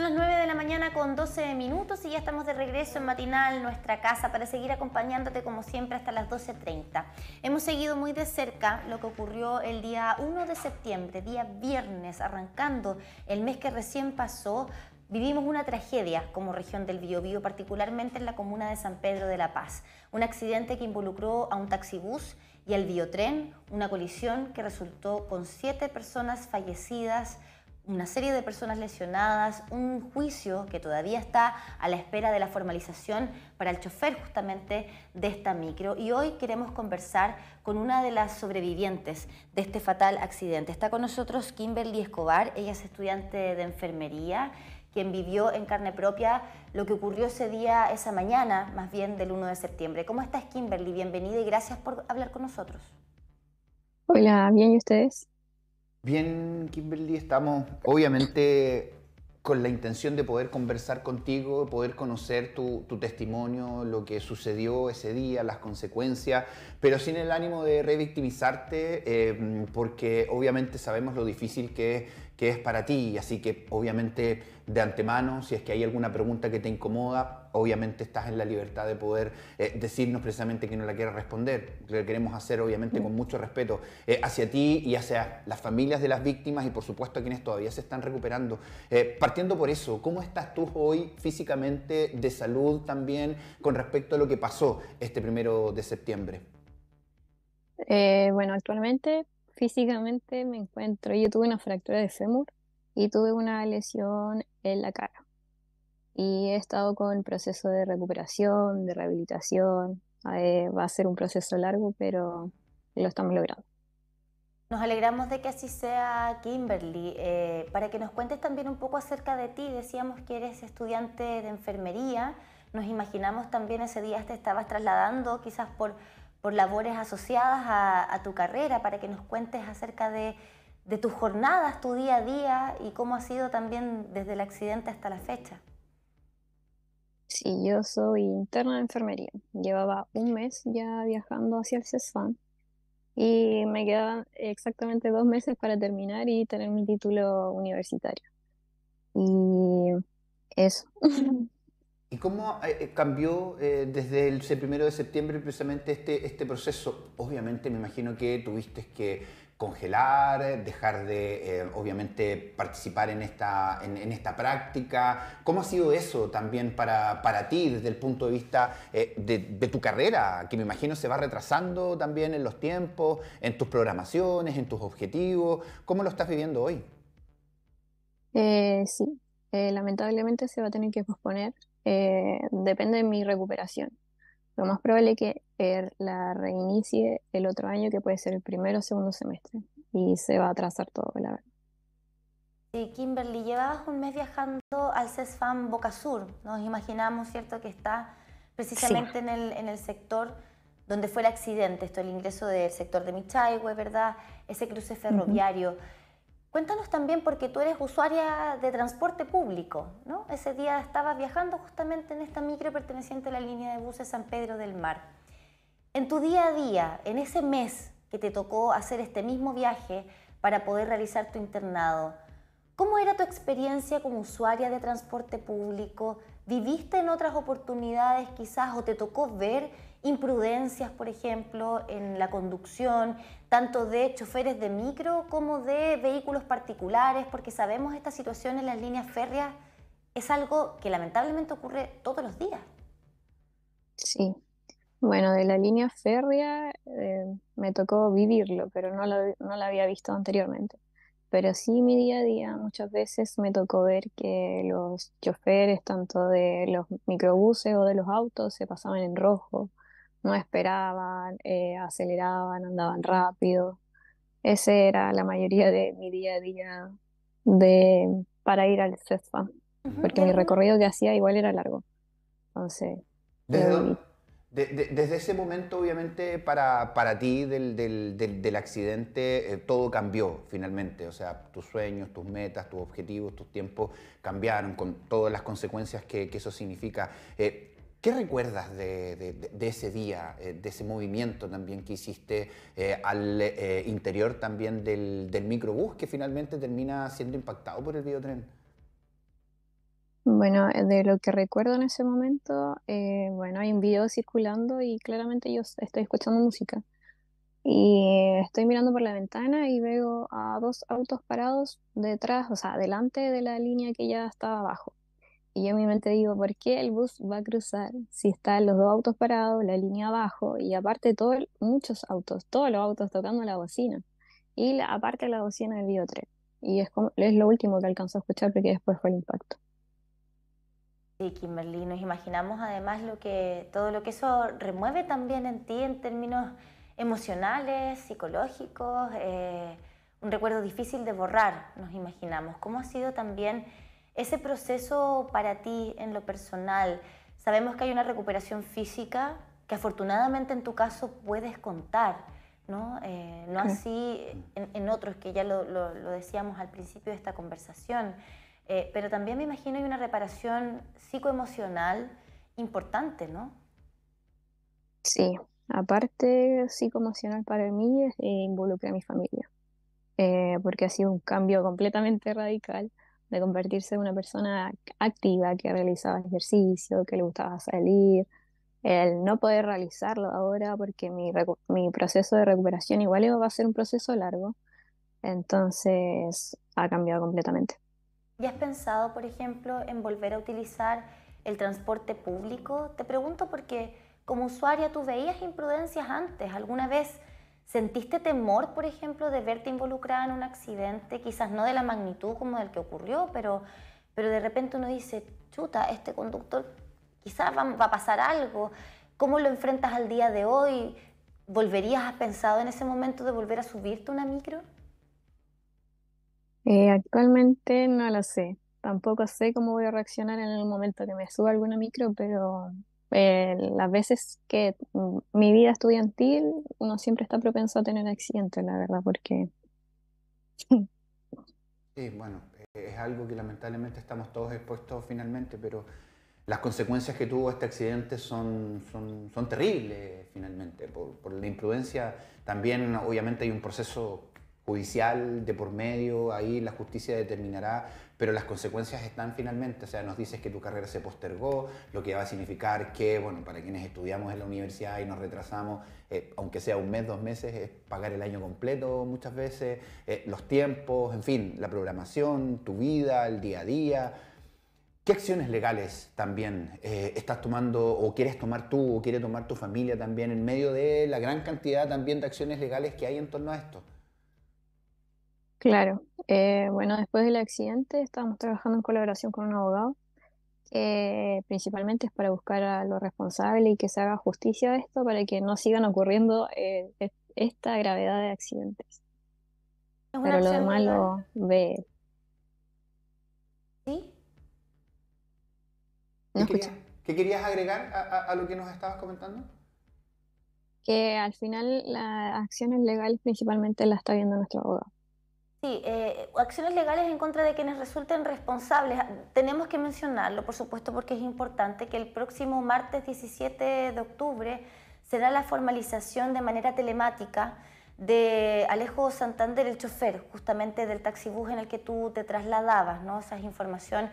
Son las 9 de la mañana con 12 minutos y ya estamos de regreso en matinal, nuestra casa, para seguir acompañándote como siempre hasta las 12.30. Hemos seguido muy de cerca lo que ocurrió el día 1 de septiembre, día viernes, arrancando el mes que recién pasó, Vivimos una tragedia como región del Biobío, particularmente en la comuna de San Pedro de la Paz. Un accidente que involucró a un taxibús y al biotren, una colisión que resultó con siete personas fallecidas, una serie de personas lesionadas, un juicio que todavía está a la espera de la formalización para el chofer justamente de esta micro. Y hoy queremos conversar con una de las sobrevivientes de este fatal accidente. Está con nosotros Kimberly Escobar, ella es estudiante de enfermería quien vivió en carne propia lo que ocurrió ese día, esa mañana, más bien del 1 de septiembre. ¿Cómo estás, Kimberly? Bienvenida y gracias por hablar con nosotros. Hola, bien, ¿y ustedes? Bien, Kimberly, estamos obviamente con la intención de poder conversar contigo, poder conocer tu, testimonio, lo que sucedió ese día, las consecuencias, pero sin el ánimo de revictimizarte, eh, porque obviamente sabemos lo difícil que es que es para ti. Así que obviamente de antemano, si es que hay alguna pregunta que te incomoda, obviamente estás en la libertad de poder eh, decirnos precisamente que no la quieres responder. Lo queremos hacer obviamente con mucho respeto eh, hacia ti y hacia las familias de las víctimas y por supuesto a quienes todavía se están recuperando. Eh, partiendo por eso, ¿cómo estás tú hoy físicamente, de salud también, con respecto a lo que pasó este primero de septiembre? bueno, actualmente físicamente me encuentro. Yo tuve una fractura de fémur y tuve una lesión en la cara. Y he estado con proceso de recuperación, de rehabilitación. Eh, va a ser un proceso largo, pero lo estamos logrando. Nos alegramos de que así sea, Kimberly. Eh, para que nos cuentes también un poco acerca de ti, decíamos que eres estudiante de enfermería. Nos imaginamos también ese día te estabas trasladando quizás por, por labores asociadas a, tu carrera, para que nos cuentes acerca de, de tus jornadas, tu día a día y cómo ha sido también desde el accidente hasta la fecha. Sí, yo soy interna de enfermería. Llevaba un mes ya viajando hacia el CESFAM y me quedaban exactamente dos meses para terminar y tener mi título universitario. Y eso. ¿Y cómo eh, eh, cambió eh, desde el primero de septiembre precisamente este, este proceso? Obviamente me imagino que tuviste que congelar, dejar de, obviamente, participar en esta, en, esta práctica. ¿Cómo ha sido eso también para, ti desde el punto de vista de, tu carrera, que me imagino se va retrasando también en los tiempos, en tus programaciones, en tus objetivos? ¿Cómo lo estás viviendo hoy? sí, lamentablemente se va a tener que posponer eh, depende de mi recuperación. Lo más probable es que eh, la reinicie el otro año, que puede ser el primero o segundo semestre, y se va a atrasar todo, la verdad. Sí, Kimberly, llevabas un mes viajando al CESFAM Boca Sur. Nos imaginamos, ¿cierto?, que está precisamente en, el, en el sector donde fue el accidente, esto el ingreso del sector de Michaiwe, ¿verdad? Ese cruce ferroviario. Cuéntanos también, porque tú eres usuaria de transporte público, ¿no? Ese día estabas viajando justamente en esta micro perteneciente a la línea de buses San Pedro del Mar. En tu día a día, en ese mes que te tocó hacer este mismo viaje para poder realizar tu internado, ¿cómo era tu experiencia como usuaria de transporte público? ¿Viviste en otras oportunidades quizás o te tocó ver imprudencias, por ejemplo, en la conducción, tanto de choferes de micro como de vehículos particulares, porque sabemos esta situación en las líneas férreas es algo que lamentablemente ocurre todos los días. Sí, bueno, de la línea férrea eh, me tocó vivirlo, pero no lo, no lo había visto anteriormente. Pero sí, mi día a día muchas veces me tocó ver que los choferes, tanto de los microbuses o de los autos, se pasaban en rojo no esperaban, eh, aceleraban, andaban rápido. Ese era la mayoría de mi día a día de, para ir al CESFA, porque mi recorrido que hacía igual era largo. Entonces... Desde, ese momento, obviamente, para, para ti del, del, accidente, eh, todo cambió finalmente. O sea, tus sueños, tus metas, tus objetivos, tus tiempos cambiaron con todas las consecuencias que, eso significa. Eh, ¿Qué recuerdas de, ese día, eh, de ese movimiento también que hiciste eh, al eh, interior también del, microbús que finalmente termina siendo impactado por el biotren? Bueno, de lo que recuerdo en ese momento, bueno, hay un video circulando y claramente yo estoy escuchando música. Y estoy mirando por la ventana y veo a dos autos parados detrás, o sea, delante de la línea que ya estaba abajo. Y yo en mi mente digo, ¿por qué el bus va a cruzar si están los dos autos parados, la línea abajo y aparte todo, muchos autos, todos los autos tocando la bocina? Y aparte la bocina del biotre. Y es, como, es lo último que alcanzó a escuchar porque después fue el impacto. Sí, Kimberly, nos imaginamos además lo que, todo lo que eso remueve también en ti en términos emocionales, psicológicos, eh, un recuerdo difícil de borrar, nos imaginamos. ¿Cómo ha sido también ese proceso para ti en lo personal, sabemos que hay una recuperación física que afortunadamente en tu caso puedes contar, ¿no? Eh, no así en, otros que ya lo, decíamos al principio de esta conversación. Eh, pero también me imagino hay una reparación psicoemocional importante, ¿no? Sí, aparte psicoemocional para mí eh, involucra a mi familia, eh, porque ha sido un cambio completamente radical de convertirse en una persona activa que realizaba ejercicio, que le gustaba salir, el no poder realizarlo ahora porque mi, proceso de recuperación igual va a ser un proceso largo, entonces ha cambiado completamente. y has pensado, por ejemplo, en volver a utilizar el transporte público? Te pregunto porque como usuaria tú veías imprudencias antes, alguna vez ¿Sentiste temor, por ejemplo, de verte involucrada en un accidente? Quizás no de la magnitud como del que ocurrió, pero, pero de repente uno dice, chuta, este conductor quizás va, a pasar algo. ¿Cómo lo enfrentas al día de hoy? ¿Volverías, a pensado en ese momento de volver a subirte una micro? Eh, actualmente no lo sé. Tampoco sé cómo voy a reaccionar en el momento que me suba alguna micro, pero eh, las veces que mi vida estudiantil uno siempre está propenso a tener accidentes, la verdad, porque... sí, bueno, es algo que lamentablemente estamos todos expuestos finalmente, pero las consecuencias que tuvo este accidente son, son, son terribles finalmente, por, por, la imprudencia. También obviamente hay un proceso judicial de por medio, ahí la justicia determinará, pero las consecuencias están finalmente, o sea, nos dices que tu carrera se postergó, lo que va a significar que, bueno, para quienes estudiamos en la universidad y nos retrasamos, eh, aunque sea un mes, dos meses, es pagar el año completo muchas veces, eh, los tiempos, en fin, la programación, tu vida, el día a día. ¿Qué acciones legales también eh, estás tomando o quieres tomar tú o quiere tomar tu familia también en medio de la gran cantidad también de acciones legales que hay en torno a esto? Claro. Eh, bueno, después del accidente estábamos trabajando en colaboración con un abogado, que eh, principalmente es para buscar a los responsables y que se haga justicia a esto para que no sigan ocurriendo eh, e, esta gravedad de accidentes. Pero lo demás lo ve. ¿Sí? ¿Qué, querías, agregar a, lo que nos estabas comentando? Que al final las acciones legal principalmente la está viendo nuestro abogado. Sí, eh, acciones legales en contra de quienes resulten responsables. Tenemos que mencionarlo, por supuesto, porque es importante que el próximo martes 17 de octubre será la formalización de manera telemática de Alejo Santander, el chofer justamente del taxibús en el que tú te trasladabas, ¿no? Esa información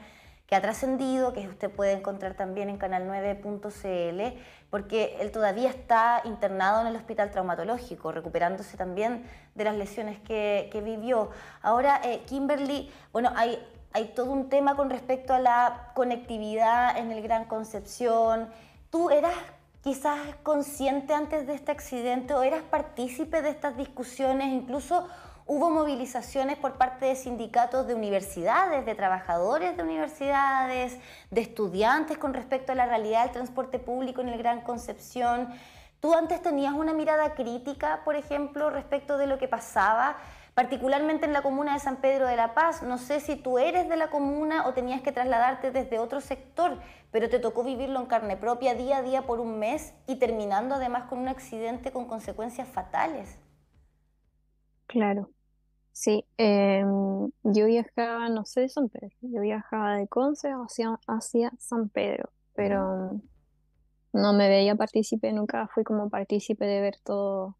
que ha trascendido, que usted puede encontrar también en canal9.cl, porque él todavía está internado en el hospital traumatológico, recuperándose también de las lesiones que, vivió. Ahora, eh, Kimberly, bueno, hay, hay todo un tema con respecto a la conectividad en el Gran Concepción. ¿Tú eras quizás consciente antes de este accidente o eras partícipe de estas discusiones, incluso Hubo movilizaciones por parte de sindicatos de universidades, de trabajadores de universidades, de estudiantes con respecto a la realidad del transporte público en el Gran Concepción. ¿Tú antes tenías una mirada crítica, por ejemplo, respecto de lo que pasaba? particularmente en la comuna de San Pedro de la Paz. No sé si tú eres de la comuna o tenías que trasladarte desde otro sector, pero te tocó vivirlo en carne propia día a día por un mes y terminando además con un accidente con consecuencias fatales. Claro. Sí, em, yo viajaba, no sé de San Pedro, yo viajaba de Conce hacia, San Pedro, pero mm, no me veía partícipe, nunca fui como partícipe de ver todo,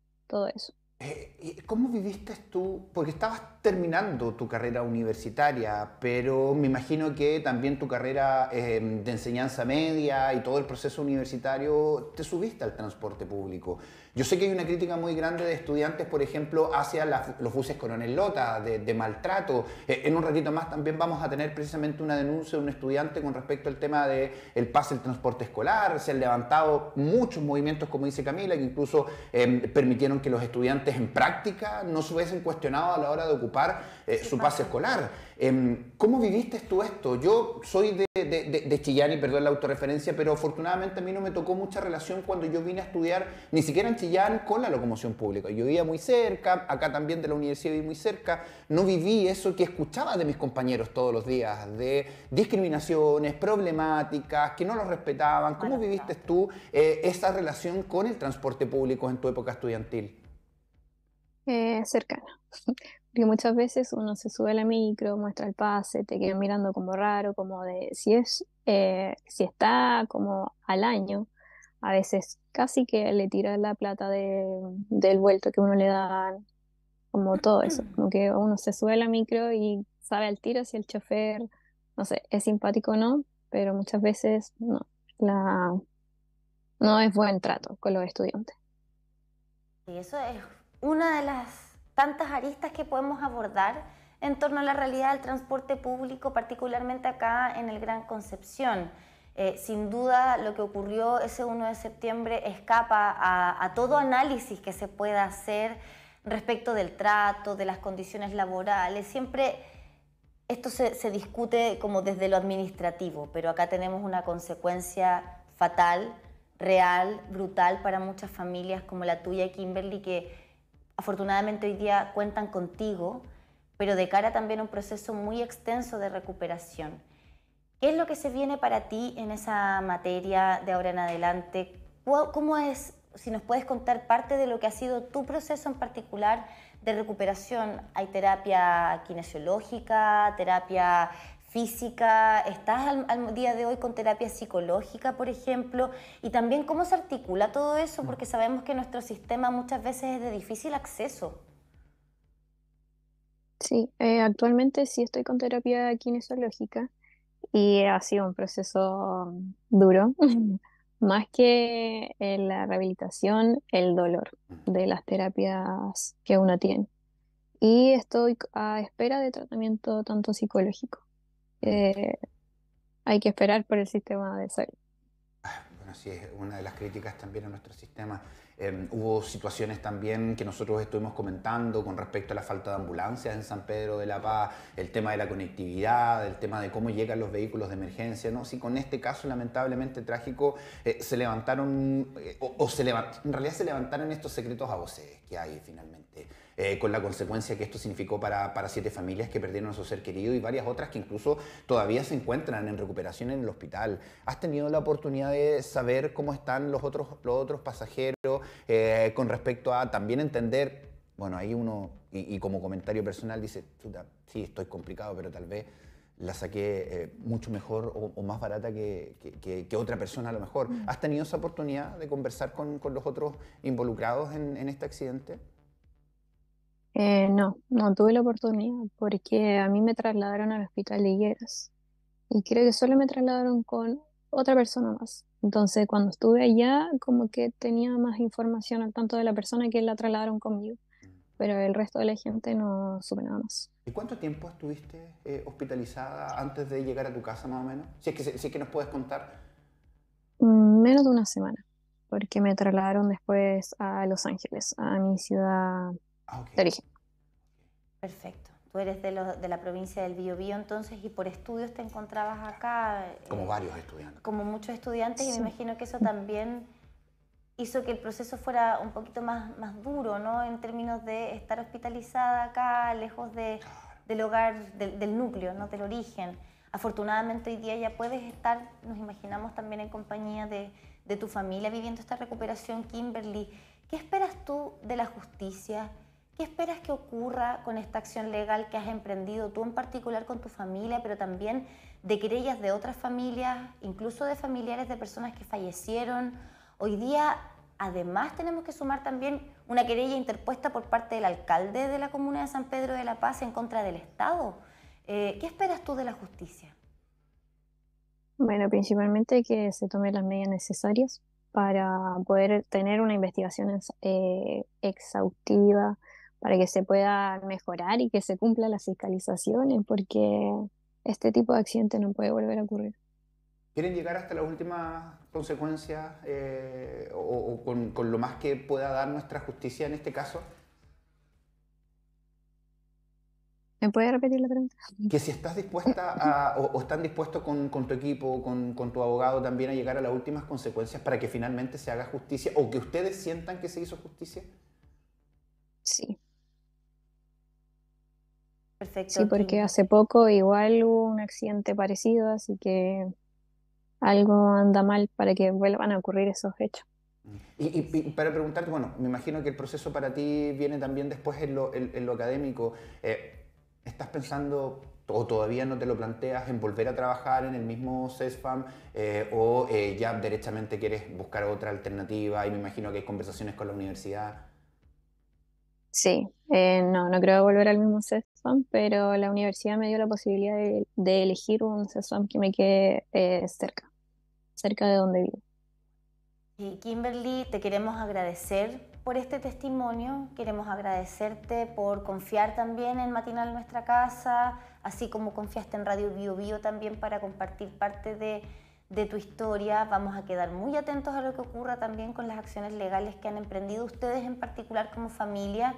eso. Eh, ¿Cómo viviste tú? Porque estabas terminando tu carrera universitaria, pero me imagino que también tu carrera em, de enseñanza media y todo el proceso universitario, te subiste al transporte público. Yo sé que hay una crítica muy grande de estudiantes, por ejemplo, hacia los buses Coronel Lota, de, maltrato. Eh, en un ratito más también vamos a tener precisamente una denuncia de un estudiante con respecto al tema del el pase del transporte escolar. Se han levantado muchos movimientos, como dice Camila, que incluso em, permitieron que los estudiantes en práctica no se hubiesen cuestionado a la hora de ocupar eh, su pase escolar. Em, ¿Cómo viviste tú esto? Yo soy de, de, de Chillán y perdón la autorreferencia, pero afortunadamente a mí no me tocó mucha relación cuando yo vine a estudiar, ni siquiera en Chillán, con la locomoción pública. Yo vivía muy cerca, acá también de la universidad viví muy cerca, no viví eso que escuchaba de mis compañeros todos los días, de discriminaciones, problemáticas, que no los respetaban. ¿Cómo viviste tú eh, esa relación con el transporte público en tu época estudiantil? Eh, cercana. Porque muchas veces uno se sube a la micro, muestra el pase, te quedan mirando como raro, como de si es, eh, si está como al año, a veces casi que le tiran la plata de, del vuelto que uno le da, como todo eso, mm. como que uno se sube a la micro y sabe al tiro si el chofer, no sé, es simpático o no, pero muchas veces no, la, no es buen trato con los estudiantes. Y eso es una de las tantas aristas que podemos abordar en torno a la realidad del transporte público, particularmente acá en el Gran Concepción. Eh, sin duda, lo que ocurrió ese 1 de septiembre escapa a, todo análisis que se pueda hacer respecto del trato, de las condiciones laborales. Siempre esto se, se discute como desde lo administrativo, pero acá tenemos una consecuencia fatal, real, brutal para muchas familias como la tuya, Kimberly, que afortunadamente hoy día cuentan contigo, pero de cara también a un proceso muy extenso de recuperación. ¿Qué es lo que se viene para ti en esa materia de ahora en adelante? ¿Cómo es, si nos puedes contar parte de lo que ha sido tu proceso en particular de recuperación? ¿Hay terapia kinesiológica, terapia física? ¿Estás al, día de hoy con terapia psicológica, por ejemplo? Y también cómo se articula todo eso, mm. porque sabemos que nuestro sistema muchas veces es de difícil acceso. Sí, eh, actualmente sí estoy con terapia kinesiológica y ha sido un proceso duro, más que eh, la rehabilitación, el dolor de las terapias que uno tiene. Y estoy a espera de tratamiento tanto psicológico. Eh, hay que esperar por el sistema de salud. Ah, bueno, sí, es una de las críticas también a nuestro sistema Em, hubo situaciones también que nosotros estuvimos comentando con respecto a la falta de ambulancias en San Pedro de la Paz, el tema de la conectividad, el tema de cómo llegan los vehículos de emergencia. ¿no? Si con este caso lamentablemente trágico eh, se levantaron, eh, o, se en realidad se levantaron estos secretos a voces que hay finalmente. Eh, con la consecuencia que esto significó para, siete familias que perdieron a su ser querido y varias otras que incluso todavía se encuentran en recuperación en el hospital. ¿Has tenido la oportunidad de saber cómo están los otros, los otros pasajeros eh, con respecto a también entender, bueno, ahí uno, y, como comentario personal dice, sí, estoy complicado, pero tal vez la saqué eh, mucho mejor o, más barata que, otra persona a lo mejor. Mm. ¿Has tenido esa oportunidad de conversar con, los otros involucrados en este accidente? Eh, no, no tuve la oportunidad porque a mí me trasladaron al hospital de Higueras y creo que solo me trasladaron con otra persona más. Entonces, cuando estuve allá, como que tenía más información al tanto de la persona que la trasladaron conmigo, pero el resto de la gente no supe nada más. ¿Y cuánto tiempo estuviste eh, hospitalizada antes de llegar a tu casa, más o menos? si es que nos puedes contar. Mm, menos de una semana, porque me trasladaron después a Los Ángeles, a mi ciudad Ah, Perfecto. Tú eres de, la provincia del Biobío entonces y por estudios te encontrabas acá. Eh, como varios estudiantes. Como muchos estudiantes y me imagino que eso también hizo que el proceso fuera un poquito más, más duro, ¿no? En términos de estar hospitalizada acá, lejos del hogar, del, núcleo, ¿no? Del origen. Afortunadamente hoy día ya puedes estar, nos imaginamos también en compañía de, de tu familia viviendo esta recuperación, Kimberly. ¿Qué esperas tú de la justicia? ¿Qué esperas que ocurra con esta acción legal que has emprendido tú en particular con tu familia, pero también de querellas de otras familias, incluso de familiares de personas que fallecieron? Hoy día, además, tenemos que sumar también una querella interpuesta por parte del alcalde de la comuna de San Pedro de la Paz en contra del Estado. Eh, ¿Qué esperas tú de la justicia? Bueno, principalmente que se tomen las medidas necesarias para poder tener una investigación eh, exhaustiva, para que se pueda mejorar y que se cumplan las fiscalizaciones, porque este tipo de accidente no puede volver a ocurrir. ¿Quieren llegar hasta las últimas consecuencias eh, o, con, lo más que pueda dar nuestra justicia en este caso? ¿Me puede repetir la pregunta? Que si estás dispuesta o, están dispuestos con, tu equipo, con tu abogado también a llegar a las últimas consecuencias para que finalmente se haga justicia o que ustedes sientan que se hizo justicia. Sí, Sí, porque hace poco igual hubo un accidente parecido, así que algo anda mal para que vuelvan a ocurrir esos hechos. Y, para preguntarte, bueno, me imagino que el proceso para ti viene también después en lo, académico. Eh, ¿Estás pensando o todavía no te lo planteas en volver a trabajar en el mismo CESFAM eh, o eh, ya directamente quieres buscar otra alternativa y me imagino que hay conversaciones con la universidad? Sí, no, no creo volver al mismo CES pero la universidad me dio la posibilidad de, elegir un CESFAM que me quede eh, cerca, cerca de donde vivo. Kimberly, te queremos agradecer por este testimonio, queremos agradecerte por confiar también en Matinal Nuestra Casa, así como confiaste en Radio Bio Bio también para compartir parte de, de tu historia. Vamos a quedar muy atentos a lo que ocurra también con las acciones legales que han emprendido ustedes en particular como familia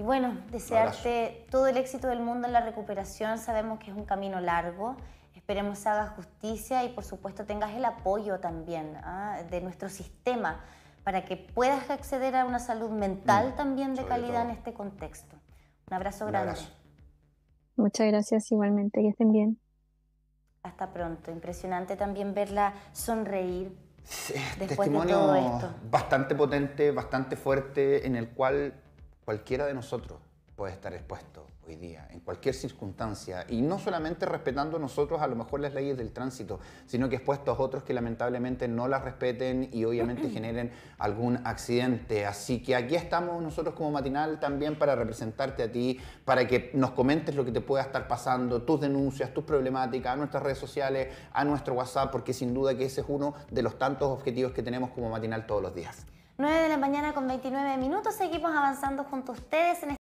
y bueno, desearte todo el éxito del mundo en la recuperación. Sabemos que es un camino largo. Esperemos que hagas justicia y por supuesto tengas el apoyo también ¿ah? de nuestro sistema para que puedas acceder a una salud mental mm, también de calidad en este contexto. Un abrazo grande. Muchas gracias igualmente, que estén bien. Hasta pronto. Impresionante también verla sonreír. Sí, testimonio bastante potente, bastante fuerte, en el cual cualquiera de nosotros puede estar expuesto hoy día, en cualquier circunstancia, y no solamente respetando nosotros a lo mejor las leyes del tránsito, sino que expuestos a otros que lamentablemente no las respeten y obviamente generen algún accidente. Así que aquí estamos nosotros como matinal también para representarte a ti, para que nos comentes lo que te pueda estar pasando, tus denuncias, tus problemáticas, a nuestras redes sociales, a nuestro WhatsApp, porque sin duda que ese es uno de los tantos objetivos que tenemos como matinal todos los días. 9 de la mañana con 29 minutos, seguimos avanzando junto a ustedes en este